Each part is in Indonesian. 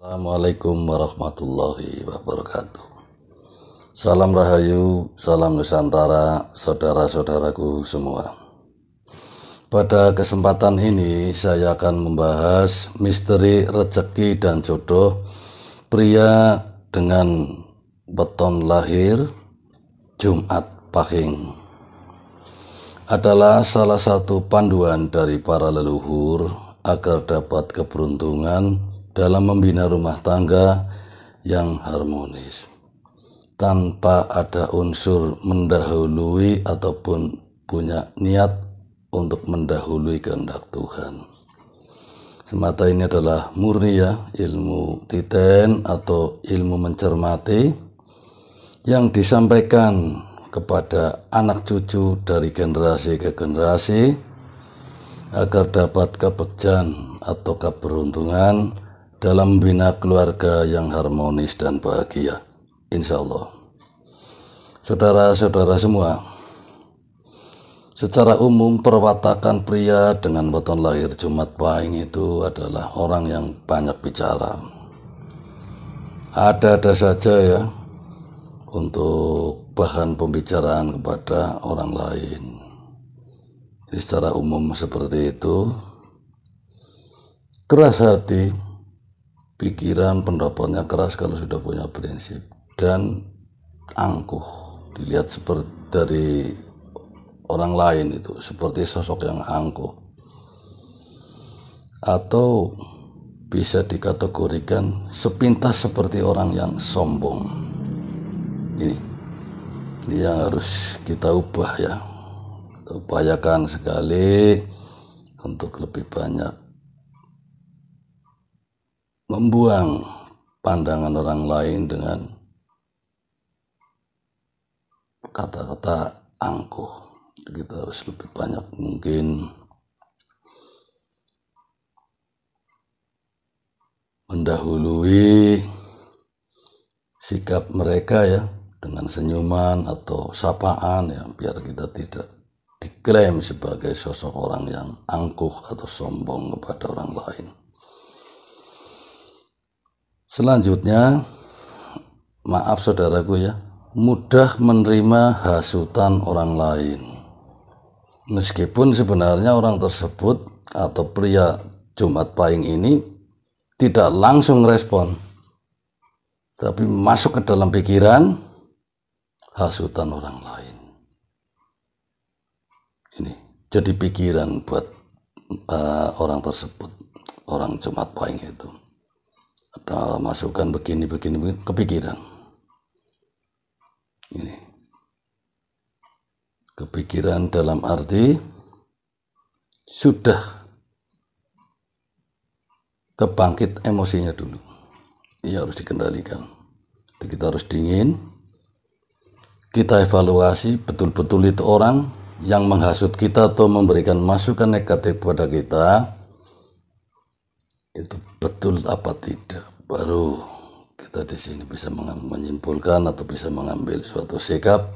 Assalamualaikum warahmatullahi wabarakatuh. Salam Rahayu, salam Nusantara, saudara-saudaraku semua. Pada kesempatan ini saya akan membahas misteri rezeki dan jodoh pria dengan beton lahir Jumat Pahing adalah salah satu panduan dari para leluhur agar dapat keberuntungan dalam membina rumah tangga yang harmonis tanpa ada unsur mendahului ataupun punya niat untuk mendahului kehendak Tuhan. Semata ini adalah murni ya, ilmu titen atau ilmu mencermati yang disampaikan kepada anak cucu dari generasi ke generasi agar dapat kebejan atau keberuntungan dalam bina keluarga yang harmonis dan bahagia. Insya Allah. Saudara-saudara semua, secara umum perwatakan pria dengan weton lahir Jumat Pahing itu adalah orang yang banyak bicara. Ada-ada saja ya untuk bahan pembicaraan kepada orang lain. Jadi secara umum seperti itu. Keras hati, pikiran pendapatnya keras kalau sudah punya prinsip dan angkuh dilihat seperti dari orang lain itu seperti sosok yang angkuh atau bisa dikategorikan sepintas seperti orang yang sombong ini ini yang harus kita ubah ya kita upayakan sekali untuk lebih banyak membuang pandangan orang lain dengan kata-kata angkuh. Kita harus lebih banyak mungkin mendahului sikap mereka ya dengan senyuman atau sapaan ya biar kita tidak diklaim sebagai sosok orang yang angkuh atau sombong kepada orang lain. Selanjutnya, maaf saudaraku ya, mudah menerima hasutan orang lain. Meskipun sebenarnya orang tersebut atau pria Jumat Pahing ini tidak langsung respon, tapi masuk ke dalam pikiran hasutan orang lain. Ini jadi pikiran buat uh, orang tersebut, orang Jumat Pahing itu ada masukan begini begini, begini kepikiran ini kepikiran dalam arti sudah kebangkit emosinya dulu ini iya, harus dikendalikan Jadi kita harus dingin kita evaluasi betul-betul itu orang yang menghasut kita atau memberikan masukan negatif kepada kita itu betul apa tidak baru kita di sini bisa menyimpulkan atau bisa mengambil suatu sikap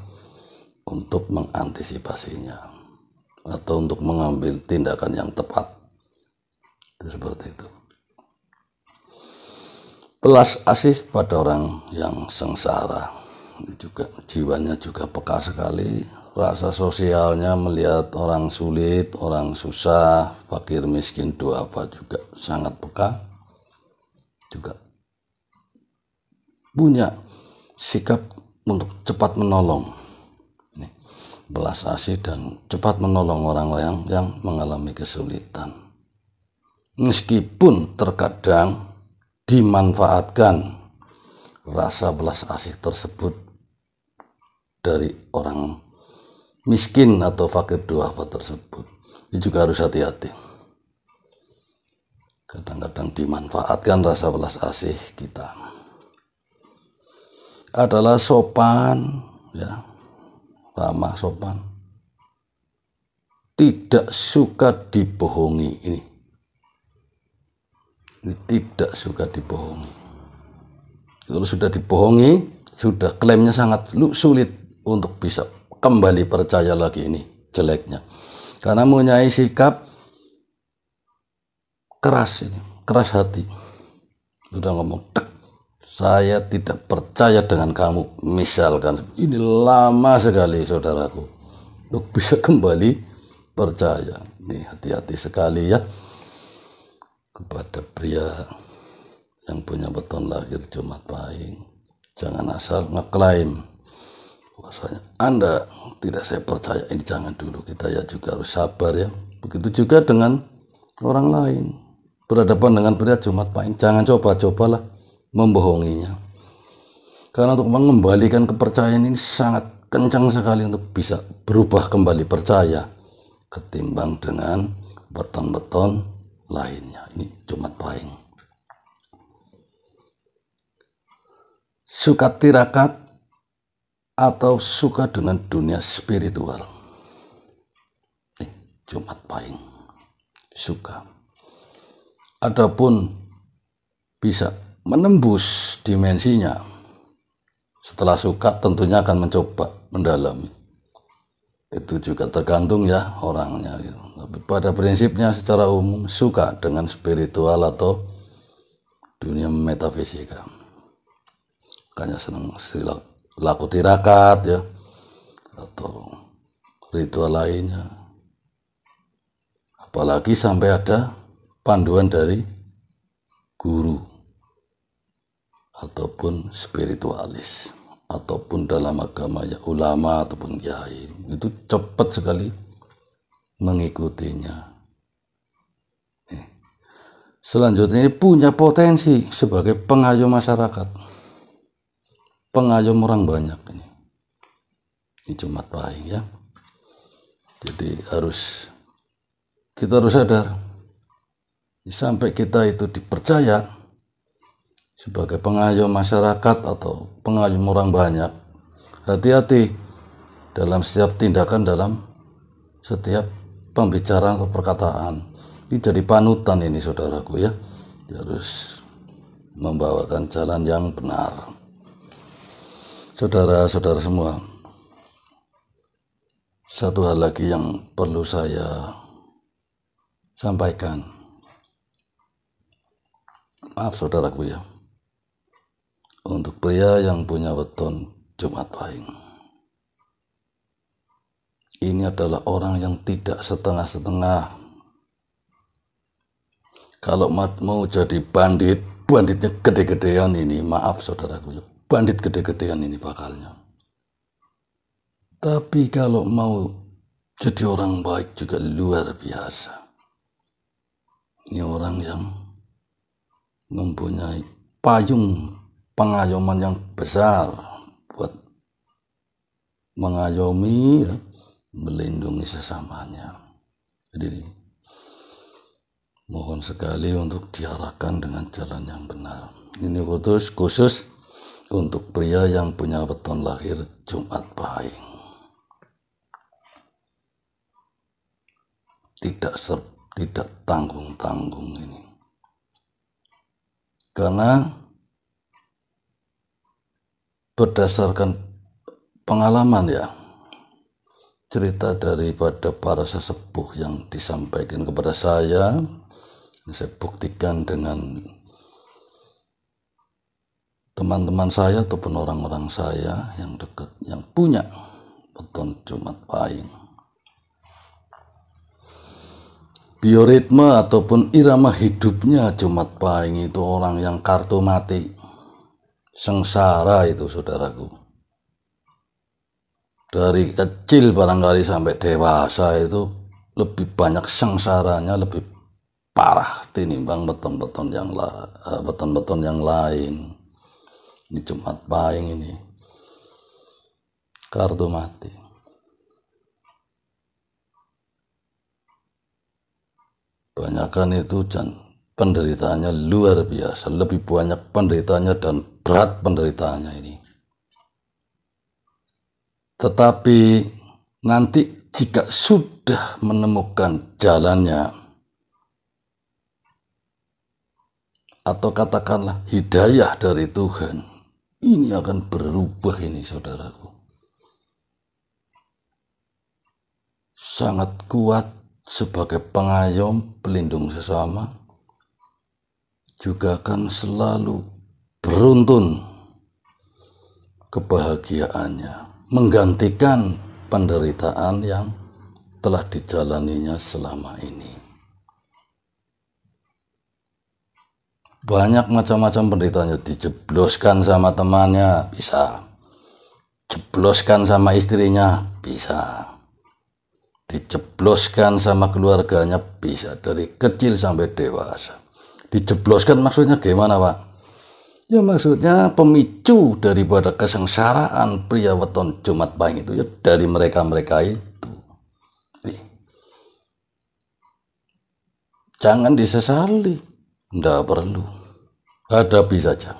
untuk mengantisipasinya atau untuk mengambil tindakan yang tepat itu seperti itu belas asih pada orang yang sengsara juga jiwanya juga peka sekali rasa sosialnya melihat orang sulit orang susah fakir miskin doa apa juga sangat peka juga punya sikap untuk cepat menolong Ini, belas asih dan cepat menolong orang orang yang mengalami kesulitan meskipun terkadang dimanfaatkan rasa belas asih tersebut dari orang miskin atau fakir duafa tersebut. Ini juga harus hati-hati. Kadang-kadang dimanfaatkan rasa belas asih kita. Adalah sopan, ya, ramah sopan. Tidak suka dibohongi ini. Ini tidak suka dibohongi. Kalau sudah dibohongi, sudah klaimnya sangat sulit untuk bisa kembali percaya lagi ini jeleknya. Karena mempunyai sikap keras ini, keras hati. Sudah ngomong, Tek, saya tidak percaya dengan kamu. Misalkan, ini lama sekali saudaraku. Untuk bisa kembali percaya. Nih hati-hati sekali ya kepada pria yang punya beton lahir Jumat Pahing. Jangan asal ngeklaim bahwasanya Anda tidak saya percaya ini jangan dulu kita ya juga harus sabar ya begitu juga dengan orang lain berhadapan dengan pria Jumat Pahit jangan coba-cobalah membohonginya karena untuk mengembalikan kepercayaan ini sangat kencang sekali untuk bisa berubah kembali percaya ketimbang dengan beton-beton lainnya ini Jumat Pahing suka tirakat atau suka dengan dunia spiritual. Eh, Jumat Pahing suka. Adapun bisa menembus dimensinya. Setelah suka tentunya akan mencoba mendalami. Itu juga tergantung ya orangnya. Gitu. Tapi pada prinsipnya secara umum suka dengan spiritual atau dunia metafisika. Kayaknya senang silat laku tirakat ya atau ritual lainnya apalagi sampai ada panduan dari guru ataupun spiritualis ataupun dalam agama ya ulama ataupun kiai itu cepat sekali mengikutinya selanjutnya ini punya potensi sebagai pengayuh masyarakat pengayom orang banyak ini di Jumat Pahing ya jadi harus kita harus sadar sampai kita itu dipercaya sebagai pengayom masyarakat atau pengayom orang banyak hati-hati dalam setiap tindakan dalam setiap pembicaraan atau perkataan ini jadi panutan ini saudaraku ya harus membawakan jalan yang benar. Saudara-saudara semua, satu hal lagi yang perlu saya sampaikan. Maaf saudaraku ya, untuk pria yang punya weton Jumat Pahing. Ini adalah orang yang tidak setengah-setengah. Kalau mau jadi bandit, banditnya gede-gedean ini. Maaf saudaraku, ya bandit gede-gedean ini bakalnya. Tapi kalau mau jadi orang baik juga luar biasa. Ini orang yang mempunyai payung pengayoman yang besar buat mengayomi, ya, melindungi sesamanya. Jadi mohon sekali untuk diarahkan dengan jalan yang benar. Ini khusus khusus untuk pria yang punya weton lahir Jumat Pahing. Tidak ser, tidak tanggung-tanggung ini. Karena berdasarkan pengalaman ya, cerita daripada para sesepuh yang disampaikan kepada saya saya buktikan dengan teman-teman saya ataupun orang-orang saya yang dekat yang punya beton Jumat Pahing. Bioritme ataupun irama hidupnya Jumat Pahing itu orang yang kartu mati. Sengsara itu saudaraku. Dari kecil barangkali sampai dewasa itu lebih banyak sengsaranya lebih parah tinimbang beton-beton yang la, eh, beton-beton yang lain ini Jumat Pahing ini kartu mati banyakkan itu dan penderitaannya luar biasa lebih banyak penderitanya dan berat penderitanya ini tetapi nanti jika sudah menemukan jalannya atau katakanlah hidayah dari Tuhan ini akan berubah ini saudaraku sangat kuat sebagai pengayom pelindung sesama juga akan selalu beruntun kebahagiaannya menggantikan penderitaan yang telah dijalaninya selama ini. banyak macam-macam pendetanya dijebloskan sama temannya bisa jebloskan sama istrinya bisa dijebloskan sama keluarganya bisa dari kecil sampai dewasa dijebloskan maksudnya gimana pak ya maksudnya pemicu daripada kesengsaraan pria weton Jumat Pahing itu ya dari mereka-mereka itu Nih. jangan disesali tidak perlu hadapi saja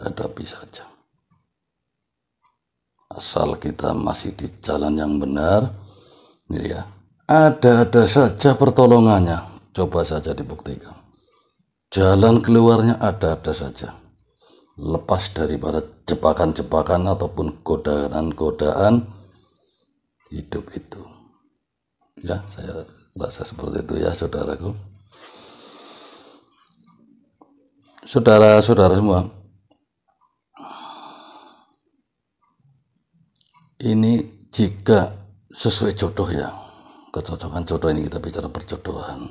hadapi saja asal kita masih di jalan yang benar ya ada-ada saja pertolongannya coba saja dibuktikan jalan keluarnya ada-ada saja lepas dari daripada jebakan-jebakan ataupun godaan-godaan hidup itu ya saya rasa seperti itu ya saudaraku saudara-saudara semua, ini jika sesuai jodoh ya, kecocokan jodoh ini kita bicara perjodohan.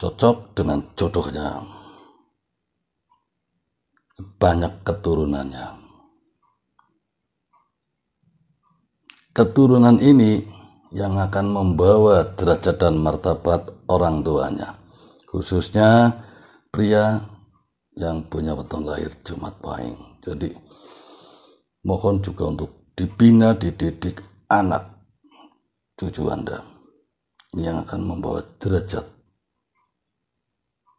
Cocok dengan jodohnya, banyak keturunannya. Keturunan ini yang akan membawa derajat dan martabat orang tuanya, khususnya pria yang punya weton lahir Jumat Pahing. Jadi mohon juga untuk dibina, dididik anak cucu Anda yang akan membawa derajat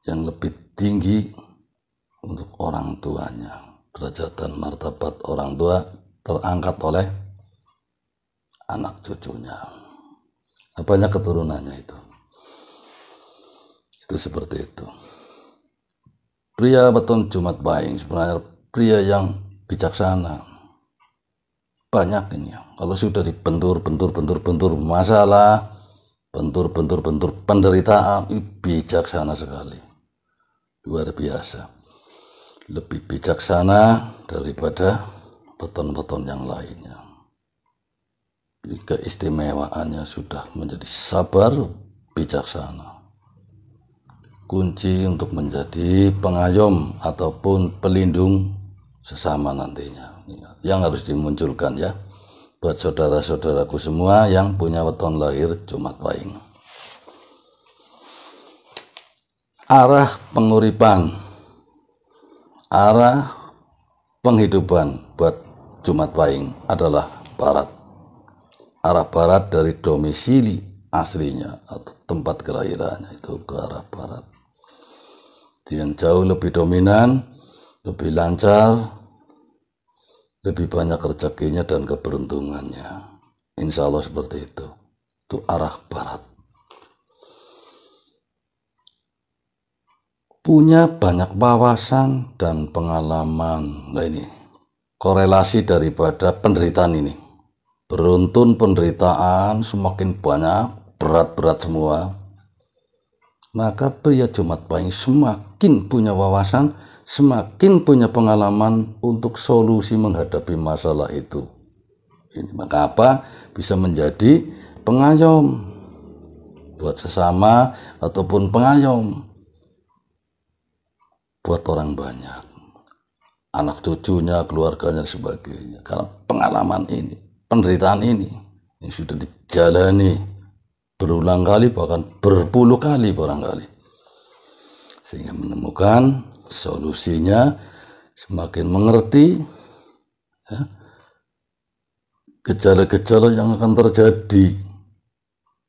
yang lebih tinggi untuk orang tuanya. Derajat dan martabat orang tua terangkat oleh anak cucunya. Apanya nah, keturunannya itu? Itu seperti itu. Pria beton Jumat Baing sebenarnya pria yang bijaksana. Banyak ini ya. Kalau sudah dibentur, bentur, bentur, bentur masalah, bentur, bentur, bentur penderitaan, bijaksana sekali. Luar biasa. Lebih bijaksana daripada beton-beton yang lainnya. Keistimewaannya sudah menjadi sabar, bijaksana kunci untuk menjadi pengayom ataupun pelindung sesama nantinya yang harus dimunculkan ya buat saudara-saudaraku semua yang punya weton lahir Jumat Pahing arah penguripan arah penghidupan buat Jumat Pahing adalah barat arah barat dari domisili aslinya atau tempat kelahirannya itu ke arah barat yang jauh lebih dominan, lebih lancar, lebih banyak rezekinya dan keberuntungannya. Insya Allah seperti itu. Itu arah barat. Punya banyak wawasan dan pengalaman. Nah ini korelasi daripada penderitaan ini. Beruntun penderitaan semakin banyak, berat-berat semua maka pria Jumat Pahing semakin punya wawasan, semakin punya pengalaman untuk solusi menghadapi masalah itu. Ini maka apa? Bisa menjadi pengayom buat sesama ataupun pengayom buat orang banyak anak cucunya, keluarganya, sebagainya. Karena pengalaman ini, penderitaan ini yang sudah dijalani berulang kali bahkan berpuluh kali barangkali sehingga menemukan solusinya semakin mengerti ya, gejala-gejala ya, yang akan terjadi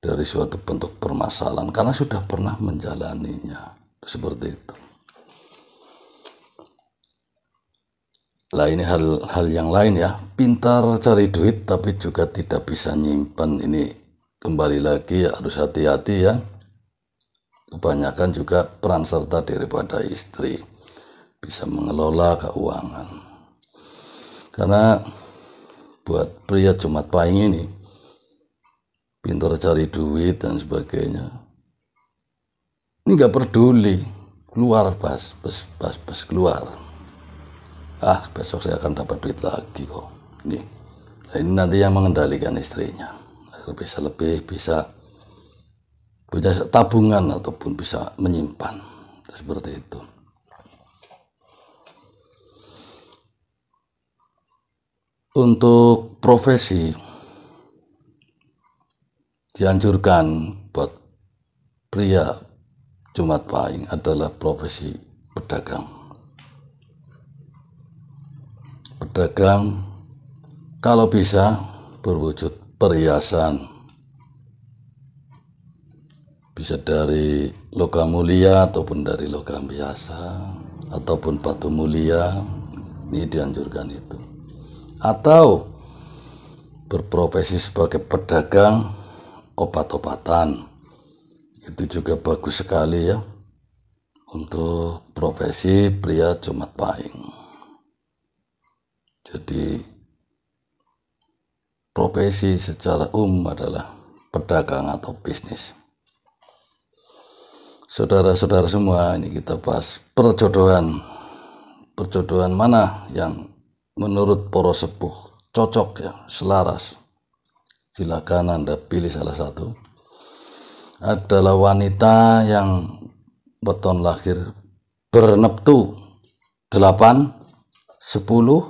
dari suatu bentuk permasalahan karena sudah pernah menjalaninya seperti itu. Lah ini hal-hal yang lain ya, pintar cari duit tapi juga tidak bisa nyimpan ini kembali lagi ya, harus hati-hati ya kebanyakan juga peran serta daripada istri bisa mengelola keuangan karena buat pria Jumat Pahing ini pintar cari duit dan sebagainya ini nggak peduli keluar pas pas pas pas keluar ah besok saya akan dapat duit lagi kok nih nah, ini nanti yang mengendalikan istrinya bisa lebih bisa punya tabungan ataupun bisa menyimpan seperti itu. Untuk profesi dianjurkan buat pria Jumat Pahing adalah profesi pedagang. Pedagang kalau bisa berwujud perhiasan bisa dari logam mulia ataupun dari logam biasa ataupun batu mulia ini dianjurkan itu atau berprofesi sebagai pedagang obat-obatan itu juga bagus sekali ya untuk profesi pria Jumat Pahing jadi Profesi secara umum adalah pedagang atau bisnis. Saudara-saudara semua, ini kita bahas perjodohan. Perjodohan mana yang menurut poros sepuh cocok ya, selaras. Silakan Anda pilih salah satu. Adalah wanita yang beton lahir berneptu 8, 10, 12,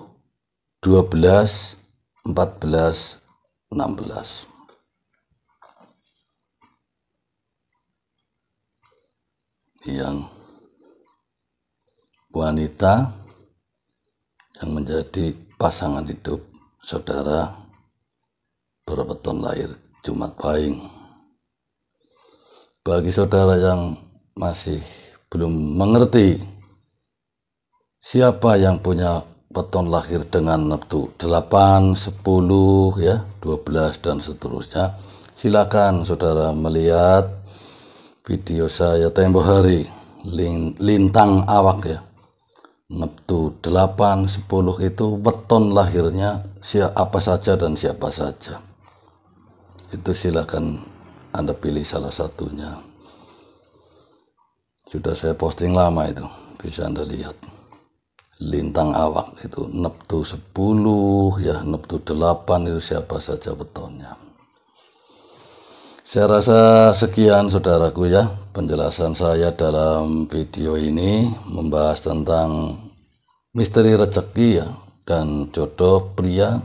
14 16 yang wanita yang menjadi pasangan hidup saudara berbeton lahir Jumat Pahing. Bagi saudara yang masih belum mengerti siapa yang punya beton lahir dengan neptu 8, 10 ya, 12 dan seterusnya. Silakan saudara melihat video saya tempo hari lintang awak ya. Neptu 8, 10 itu beton lahirnya siapa saja dan siapa saja. Itu silakan Anda pilih salah satunya. Sudah saya posting lama itu, bisa Anda lihat lintang awak itu neptu 10 ya neptu 8 itu siapa saja betonnya saya rasa sekian saudaraku ya penjelasan saya dalam video ini membahas tentang misteri rezeki ya dan jodoh pria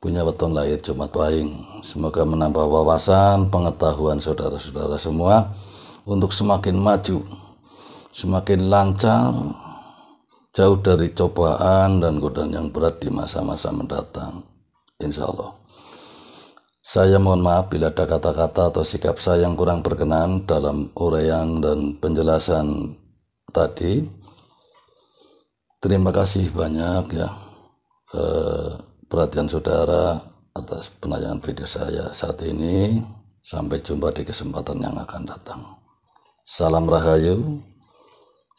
punya beton lahir Jumat Pahing. Semoga menambah wawasan, pengetahuan saudara-saudara semua untuk semakin maju, semakin lancar, jauh dari cobaan dan godaan yang berat di masa-masa mendatang. Insya Allah. Saya mohon maaf bila ada kata-kata atau sikap saya yang kurang berkenan dalam uraian dan penjelasan tadi. Terima kasih banyak ya eh, perhatian saudara atas penayangan video saya saat ini. Sampai jumpa di kesempatan yang akan datang. Salam Rahayu.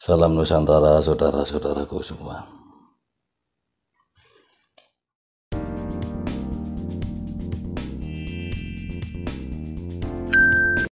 Salam Nusantara saudara-saudaraku semua.